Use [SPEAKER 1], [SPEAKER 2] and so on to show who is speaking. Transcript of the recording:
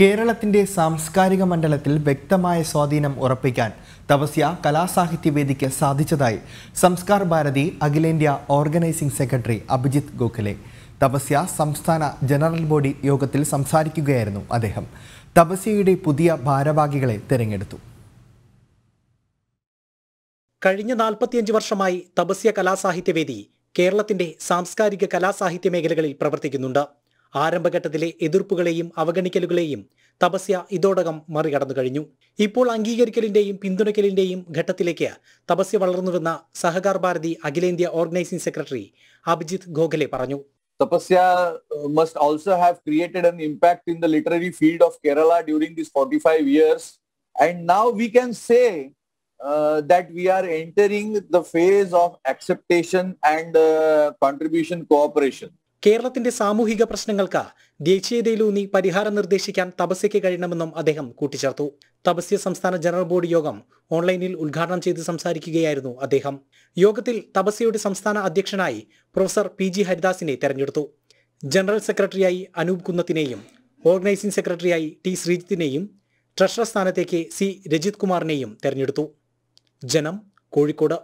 [SPEAKER 1] കേരളത്തിൻ്റെ സാംസ്കാരിക മണ്ഡലത്തിൽ വ്യക്തമായ സ്വാധീനം ഉറപ്പിക്കാൻ തപസ്യ കലാസാഹിത്യവേദിക്ക് സാധിച്ചതായി സംസ്കാർ ഭാരതി അഖിലേന്ത്യാ ഓർഗനൈസിംഗ് സെക്രട്ടറി അഭിജിത്ത് ഗോഖലെ തപസ്യ സംസ്ഥാന ജനറൽ ബോഡി യോഗത്തിൽ സംസാരിക്കുകയായിരുന്നു അദ്ദേഹം തപസ്യയുടെ പുതിയ ഭാരവാഹികളെ തിരഞ്ഞെടുത്തു
[SPEAKER 2] കഴിഞ്ഞ നാൽപ്പത്തിയഞ്ച് വർഷമായി തപസ്യ കലാസാഹിത്യവേദി കേരളത്തിൻ്റെ സാംസ്കാരിക കലാസാഹിത്യ മേഖലകളിൽ പ്രവർത്തിക്കുന്നുണ്ട് ആരംഭഘട്ടത്തിലെ എതിർപ്പുകളെയും അവഗണിക്കലുകളെയും തപസ്യ ഇതോടകം മറികടന്നു കഴിഞ്ഞു ഇപ്പോൾ അംഗീകരിക്കലിന്റെയും പിന്തുണയ്ക്കലിന്റെയും ഘട്ടത്തിലേക്ക് തപസ്യ വളർന്നുവെന്ന സഹകാർ ഭാരതി അഖിലേന്ത്യാ ഓർഗനൈസിംഗ് സെക്രട്ടറി
[SPEAKER 3] അഭിജിത്ത് ഗോഖലെ പറഞ്ഞു Tapasya must also have created an impact in the literary field of Kerala during these 45 years. And now we can say uh, that we are entering the phase of acceptation and uh, contribution cooperation. കേരളത്തിന്റെ സാമൂഹിക പ്രശ്നങ്ങൾക്ക് ദേശീയതയിലൂന്നി പരിഹാരം
[SPEAKER 2] നിർദ്ദേശിക്കാൻ തപസ്യയ്ക്ക് കഴിയണമെന്നും അദ്ദേഹം കൂട്ടിച്ചേർത്തു തപസ്യ സംസ്ഥാന general board യോഗം ഓൺലൈനിൽ ഉദ്ഘാടനം ചെയ്ത് സംസാരിക്കുകയായിരുന്നു അദ്ദേഹം യോഗത്തിൽ തപസ്യയുടെ സംസ്ഥാന അധ്യക്ഷനായി പ്രൊഫസർ പി ജി ഹരിദാസിനെ തെരഞ്ഞെടുത്തു ജനറൽ സെക്രട്ടറിയായി അനൂപ് കുന്നത്തിനെയും ഓർഗനൈസിംഗ് സെക്രട്ടറിയായി ടി ശ്രീജിത്തിനെയും ട്രഷറർ സ്ഥാനത്തേക്ക് സി രജിത് കുമാറിനെയും തെരഞ്ഞെടുത്തു
[SPEAKER 1] ജനം കോഴിക്കോട്